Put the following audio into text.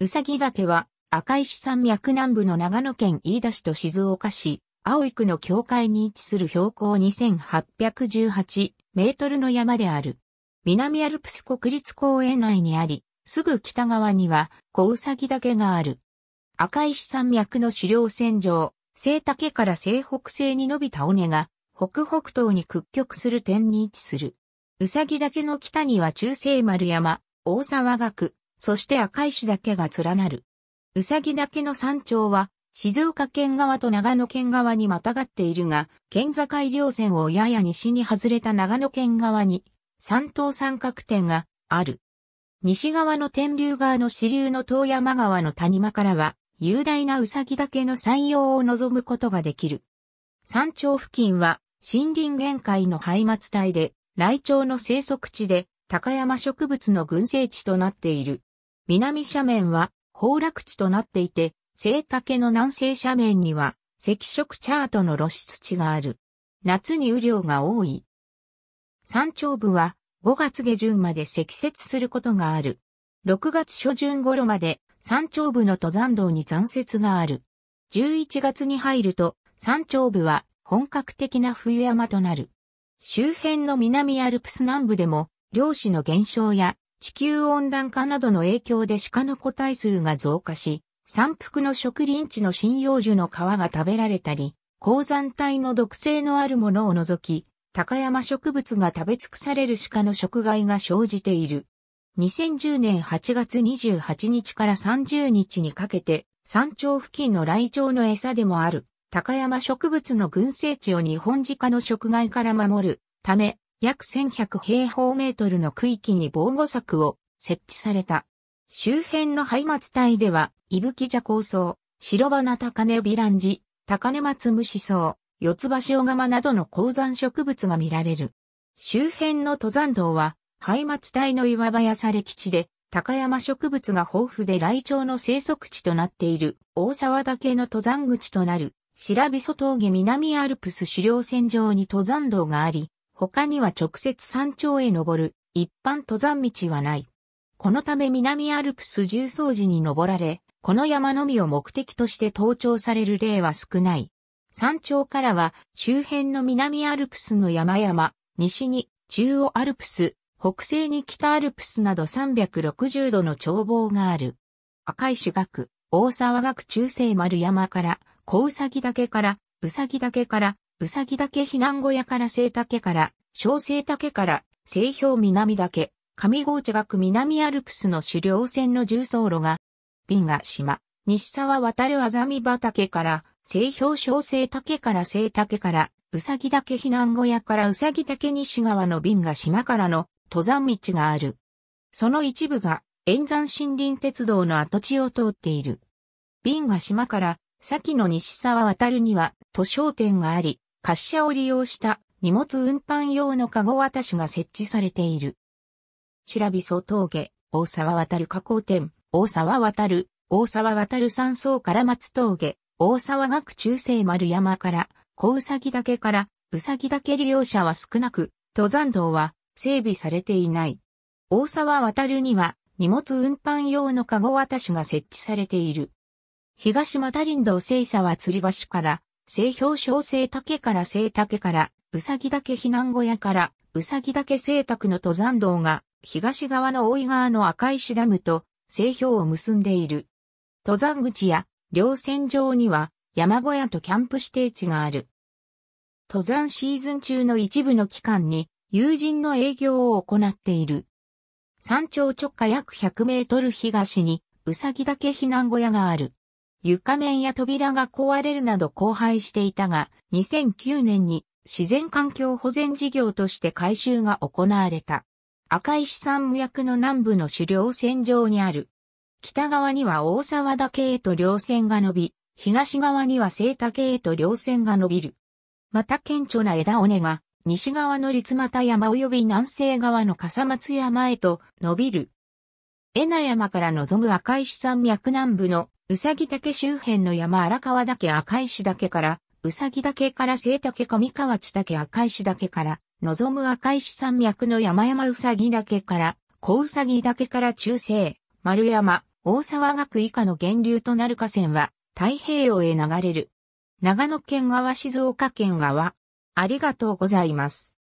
うさぎ岳は、赤石山脈南部の長野県飯田市と静岡市、青井区の境界に位置する標高2818メートルの山である。南アルプス国立公園内にあり、すぐ北側には小うさぎ岳がある。赤石山脈の狩猟線上、西竹から西北西に伸びた尾根が、北北東に屈曲する点に位置する。うさぎ岳の北には中西丸山、大沢岳、そして赤石だけが連なる。うさぎ岳の山頂は、静岡県側と長野県側にまたがっているが、県境両線をやや西に外れた長野県側に、山東三角点がある。西側の天竜川の支流の遠山川の谷間からは、雄大なうさぎ岳の山陽を望むことができる。山頂付近は、森林限界の廃末帯で、雷鳥の生息地で、高山植物の群生地となっている。南斜面は崩落地となっていて、聖竹の南西斜面には赤色チャートの露出地がある。夏に雨量が多い。山頂部は5月下旬まで積雪することがある。6月初旬頃まで山頂部の登山道に残雪がある。11月に入ると山頂部は本格的な冬山となる。周辺の南アルプス南部でも漁師の減少や地球温暖化などの影響で鹿の個体数が増加し、山腹の植林地の針葉樹の皮が食べられたり、鉱山帯の毒性のあるものを除き、高山植物が食べ尽くされる鹿の食害が生じている。2010年8月28日から30日にかけて、山頂付近の雷鳥の餌でもある、高山植物の群生地を日本鹿の食害から守るため、約1100平方メートルの区域に防護柵を設置された。周辺の廃末帯では、伊吹茶高層、白花高根ビランジ、高根松虫草、四つ橋小釜などの鉱山植物が見られる。周辺の登山道は、廃末帯の岩場やされ基地で、高山植物が豊富で雷鳥の生息地となっている、大沢岳の登山口となる、白磯峠南アルプス狩猟線上に登山道があり、他には直接山頂へ登る一般登山道はない。このため南アルプス重曹寺に登られ、この山のみを目的として登頂される例は少ない。山頂からは周辺の南アルプスの山々、西に中央アルプス、北西に北アルプスなど360度の眺望がある。赤い主岳、大沢岳中世丸山から、小兎岳から、兎岳から、うさぎ岳避難小屋から生竹から、小生竹から、西氷南岳、上郷地学南アルプスの狩猟船の重走路が、瓶が島、西沢渡るあざみ畑から、西氷小生竹から生竹から、うさぎ岳避難小屋からうさぎ岳西側の瓶が島からの登山道がある。その一部が、沿山森林鉄道の跡地を通っている。瓶が島から、先の西沢渡るには、都商店があり、滑車を利用した荷物運搬用のカゴ渡しが設置されている。白びそ峠、大沢渡る加工店、大沢渡る、大沢渡る山荘から松峠、大沢学中世丸山から、小うさぎ岳から、うさぎ岳利用者は少なく、登山道は整備されていない。大沢渡るには、荷物運搬用のカゴ渡しが設置されている。東又林道聖社は吊り橋から、製氷小生竹から生竹から、うさぎ岳避難小屋から、うさぎ岳生竹の登山道が、東側の大井川の赤石ダムと、製氷を結んでいる。登山口や、稜線上には、山小屋とキャンプ指定地がある。登山シーズン中の一部の期間に、友人の営業を行っている。山頂直下約100メートル東に、うさぎ岳避難小屋がある。床面や扉が壊れるなど荒廃していたが、2009年に自然環境保全事業として改修が行われた。赤石山無役の南部の狩猟線上にある。北側には大沢岳へと稜線が伸び、東側には聖岳へと稜線が伸びる。また顕著な枝尾根が、西側の立又山及び南西側の笠松山へと伸びる。江名山から望む赤石山脈南部のうさぎ岳周辺の山荒川岳赤石岳から、うさぎ岳から聖岳上川地岳赤石岳から、望む赤石山脈の山々うさぎ岳から、小うさぎ岳から中西、丸山、大沢学以下の源流となる河川は、太平洋へ流れる。長野県側静岡県側、ありがとうございます。